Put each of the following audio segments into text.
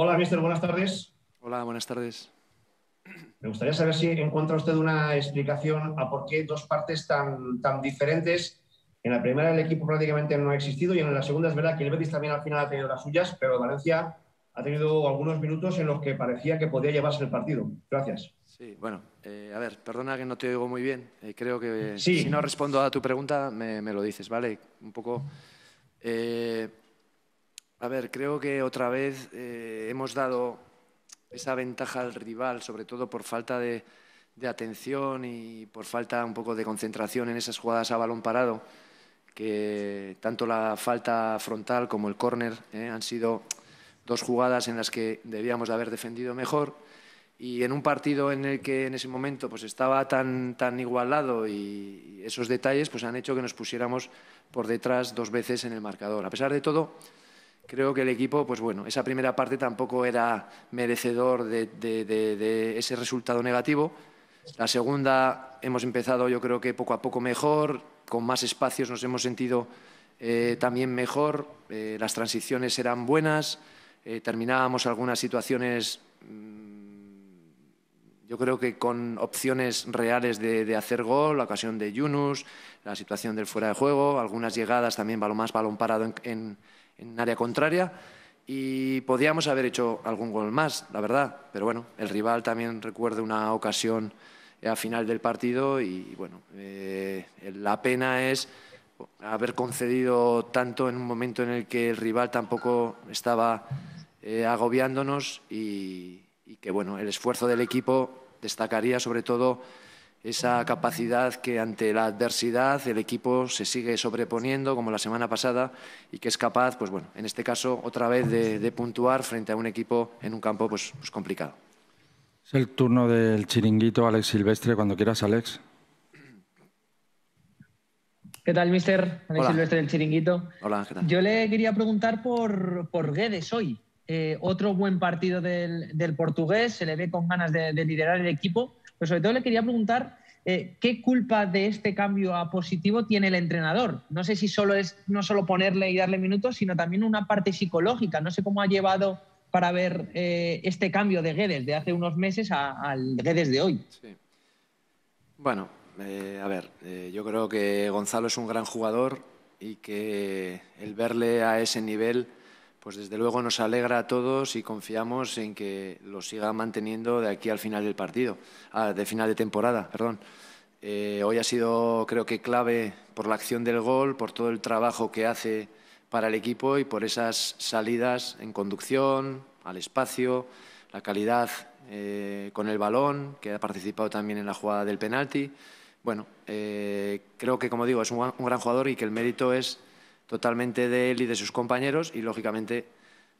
Hola, mister, buenas tardes. Hola, buenas tardes. Me gustaría saber si encuentra usted una explicación a por qué dos partes tan, tan diferentes. En la primera el equipo prácticamente no ha existido y en la segunda es verdad que el Betis también al final ha tenido las suyas, pero Valencia ha tenido algunos minutos en los que parecía que podía llevarse el partido. Gracias. Sí, bueno, eh, a ver, perdona que no te oigo muy bien. Eh, creo que si no respondo a tu pregunta me, lo dices, ¿vale? Un poco... Eh, a ver, creo que otra vez eh, hemos dado esa ventaja al rival, sobre todo por falta de, atención y por falta un poco de concentración en esas jugadas a balón parado, que tanto la falta frontal como el córner eh, han sido dos jugadas en las que debíamos de haber defendido mejor y en un partido en el que en ese momento pues estaba tan, tan igualado y esos detalles pues han hecho que nos pusiéramos por detrás dos veces en el marcador. A pesar de todo, creo que el equipo, pues bueno, esa primera parte tampoco era merecedor de, ese resultado negativo. La segunda hemos empezado yo creo que poco a poco mejor, con más espacios nos hemos sentido eh, también mejor, eh, las transiciones eran buenas, eh, terminábamos algunas situaciones mm, yo creo que con opciones reales de, hacer gol, la ocasión de Yunus, la situación del fuera de juego, algunas llegadas también balón más, balón parado en en área contraria y podíamos haber hecho algún gol más, la verdad. Pero bueno, el rival también recuerda una ocasión eh, a final del partido y bueno, eh, la pena es haber concedido tanto en un momento en el que el rival tampoco estaba eh, agobiándonos y que bueno, el esfuerzo del equipo destacaría sobre todo esa capacidad que ante la adversidad el equipo se sigue sobreponiendo, como la semana pasada, y que es capaz, pues bueno, en este caso, otra vez de, puntuar frente a un equipo en un campo pues, pues, complicado. Es el turno del chiringuito Alex Silvestre, cuando quieras, Alex. ¿Qué tal, mister? Alex Silvestre del Chiringuito. Hola, Yo le quería preguntar por, por Guedes hoy. Eh, otro buen partido del, portugués, se le ve con ganas de liderar el equipo pero sobre todo le quería preguntar eh, qué culpa de este cambio a positivo tiene el entrenador. No sé si solo es no solo ponerle y darle minutos, sino también una parte psicológica. No sé cómo ha llevado para ver eh, este cambio de Guedes de hace unos meses al Guedes de hoy. Bueno, eh, a ver, yo creo que Gonzalo es un gran jugador y que el verle a ese nivel pues desde luego nos alegra a todos y confiamos en que lo siga manteniendo de aquí al final del partido, al ah, de final de temporada, perdón. Eh, hoy ha sido, creo que, clave por la acción del gol, por todo el trabajo que hace para el equipo y por esas salidas en conducción, al espacio, la calidad eh, con el balón, que ha participado también en la jugada del penalti. Bueno, eh, creo que, como digo, es un gran jugador y que el mérito es totalmente de él y de sus compañeros y, lógicamente,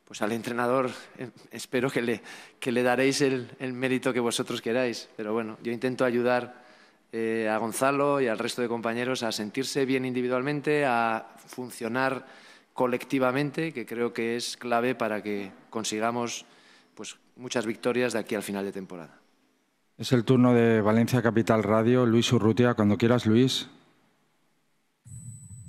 pues al entrenador eh, espero que le, daréis el, mérito que vosotros queráis. Pero bueno, yo intento ayudar eh, a Gonzalo y al resto de compañeros a sentirse bien individualmente, a funcionar colectivamente, que creo que es clave para que consigamos pues, muchas victorias de aquí al final de temporada. Es el turno de Valencia Capital Radio. Luis Urrutia, cuando quieras, Luis.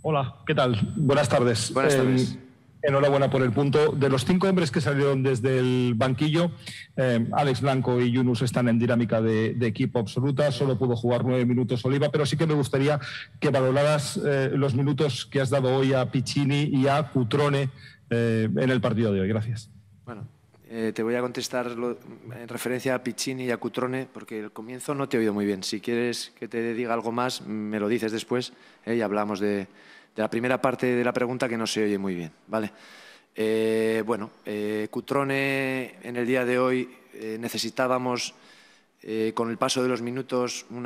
Hola, ¿qué tal? Buenas eh, tardes. enhorabuena por el punto. De los cinco hombres que salieron desde el banquillo, eh, Alex Blanco y Yunus están en dinámica de, equipo absoluta. Solo pudo jugar nueve minutos Oliva, pero sí que me gustaría que valoraras eh, los minutos que has dado hoy a Piccini y a Cutrone en el partido de hoy. Gracias. Bueno. Eh, te voy a contestar en referencia a Piccini y a Cutrone, porque el comienzo no te he oído muy bien. Si quieres que te diga algo más, me lo dices después eh, y hablamos de, la primera parte de la pregunta que no se oye muy bien. ¿vale? Eh, bueno, Cutrone en el día de hoy necesitábamos, con el paso de los minutos, un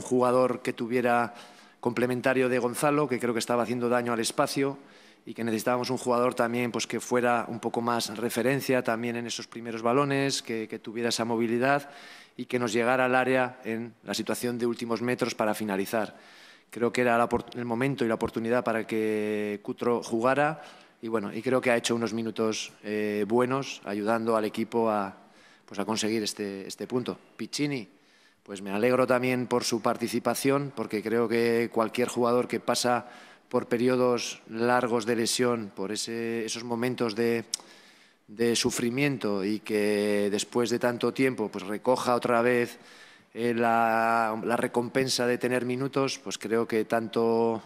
jugador que tuviera complementario de Gonzalo, que creo que estaba haciendo daño al espacio y que necesitábamos un jugador también pues, que fuera un poco más referencia también en esos primeros balones, que, tuviera esa movilidad y que nos llegara al área en la situación de últimos metros para finalizar. Creo que era el momento y la oportunidad para que Cutro jugara y, bueno, y creo que ha hecho unos minutos eh, buenos ayudando al equipo a, pues, a conseguir este, este punto. Piccini, pues me alegro también por su participación porque creo que cualquier jugador que pasa por periodos largos de lesión, por esos momentos de, sufrimiento y que después de tanto tiempo pues recoja otra vez eh, la, recompensa de tener minutos, pues creo que tanto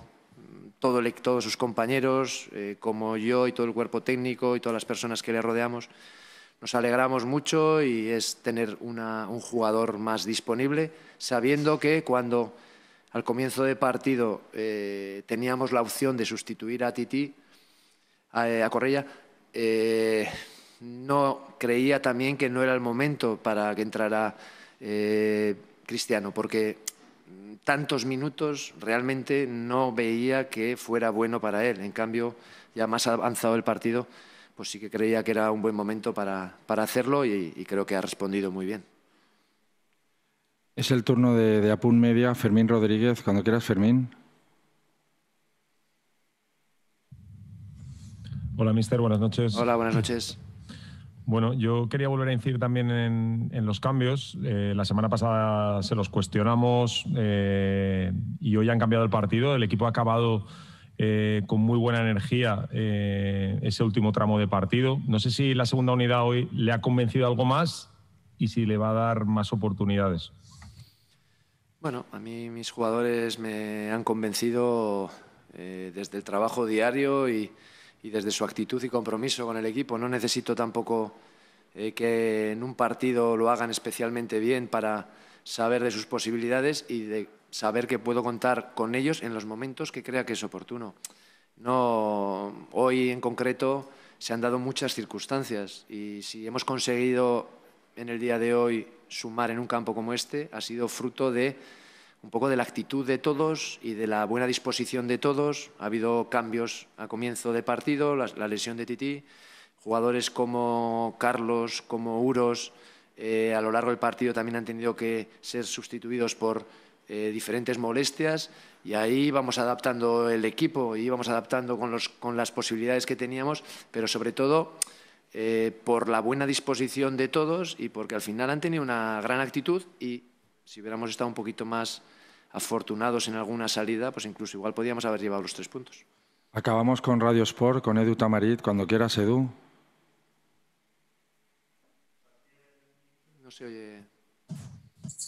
todos sus compañeros eh, como yo y todo el cuerpo técnico y todas las personas que le rodeamos nos alegramos mucho y es tener un jugador más disponible, sabiendo que cuando al comienzo de partido eh, teníamos la opción de sustituir a Titi, a, eh, Correia. Eh, no creía también que no era el momento para que entrara Cristiano, porque tantos minutos realmente no veía que fuera bueno para él. En cambio, ya más avanzado el partido, pues sí que creía que era un buen momento para, hacerlo y creo que ha respondido muy bien. Es el turno de, Apun Media, Fermín Rodríguez. Cuando quieras, Fermín. Hola, mister. Buenas noches. Hola, buenas noches. Bueno, yo quería volver a incidir también en, los cambios. Eh, la semana pasada se los cuestionamos eh, y hoy han cambiado el partido. El equipo ha acabado eh, con muy buena energía ese último tramo de partido. No sé si la segunda unidad hoy le ha convencido algo más y si le va a dar más oportunidades. Bueno, a mí mis jugadores me han convencido eh, desde el trabajo diario y, desde su actitud y compromiso con el equipo. No necesito tampoco eh, que en un partido lo hagan especialmente bien para saber de sus posibilidades y de saber que puedo contar con ellos en los momentos que crea que es oportuno. No, hoy en concreto se han dado muchas circunstancias y si hemos conseguido en el día de hoy sumar en un campo como este ha sido fruto de un poco de la actitud de todos y de la buena disposición de todos. Ha habido cambios a comienzo de partido, la, lesión de Titi, jugadores como Carlos, como Uros, eh, a lo largo del partido también han tenido que ser sustituidos por eh, diferentes molestias y ahí vamos adaptando el equipo y vamos adaptando los, con las posibilidades que teníamos, pero sobre todo eh, por la buena disposición de todos y porque al final han tenido una gran actitud y si hubiéramos estado un poquito más afortunados en alguna salida, pues incluso igual podíamos haber llevado los tres puntos. Acabamos con Radio Sport, con Edu Tamarit. Cuando quieras, Edu. No se oye.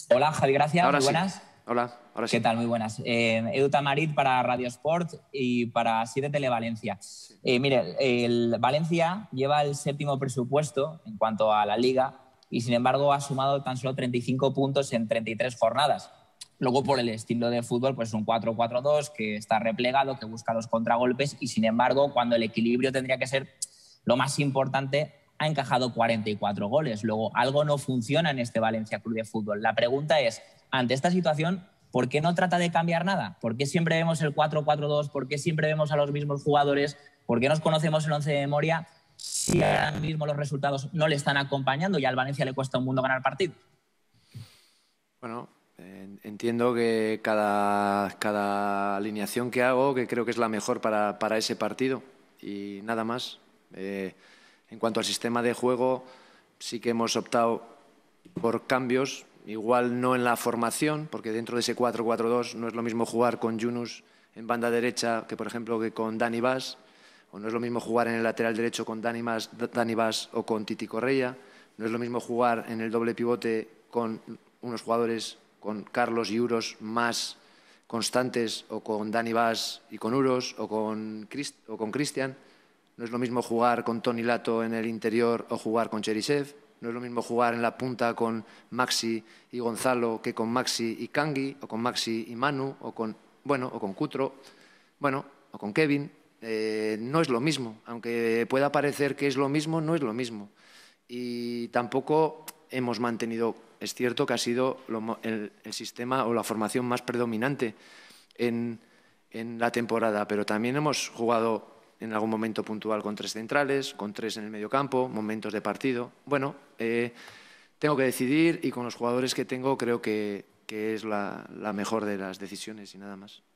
Hola, Javi, gracias. buenas. Hola, ahora sí. ¿Qué tal? Muy buenas. Eh, Edu Tamarit para Radio Sport y para 7 Televalencia. Eh, mire, el Valencia lleva el séptimo presupuesto en cuanto a la liga y sin embargo ha sumado tan solo 35 puntos en 33 jornadas. Luego por el estilo de fútbol, pues un 4-4-2 que está replegado, que busca los contragolpes y sin embargo cuando el equilibrio tendría que ser lo más importante, ha encajado 44 goles. Luego algo no funciona en este Valencia Club de Fútbol. La pregunta es ante esta situación, ¿por qué no trata de cambiar nada? ¿Por qué siempre vemos el 4-4-2? ¿Por qué siempre vemos a los mismos jugadores? ¿Por qué nos conocemos el 11 de memoria si ahora mismo los resultados no le están acompañando y al Valencia le cuesta un mundo ganar partido. Bueno, Entiendo que cada, cada, alineación que hago, que creo que es la mejor para, ese partido y nada más. Eh, en cuanto al sistema de juego, sí que hemos optado por cambios igual no en la formación, porque dentro de ese 4-4-2 no es lo mismo jugar con Yunus en banda derecha que, por ejemplo, que con Dani Vaz, o no es lo mismo jugar en el lateral derecho con Dani Vaz, Dani o con Titi Correia, no es lo mismo jugar en el doble pivote con unos jugadores con Carlos y Uros más constantes, o con Dani Vaz y con Uros, o con Cristian. No es lo mismo jugar con Tony Lato en el interior o jugar con Cherisev. No es lo mismo jugar en la punta con Maxi y Gonzalo que con Maxi y Kangi, o con Maxi y Manu, o con, bueno, o con Cutro, bueno, o con Kevin. Eh, no es lo mismo. Aunque pueda parecer que es lo mismo, no es lo mismo. Y tampoco hemos mantenido, es cierto que ha sido el, sistema o la formación más predominante en la temporada, pero también hemos jugado en algún momento puntual con tres centrales, con tres en el medio campo, momentos de partido. Bueno, eh, tengo que decidir y con los jugadores que tengo creo que, es la mejor de las decisiones y nada más.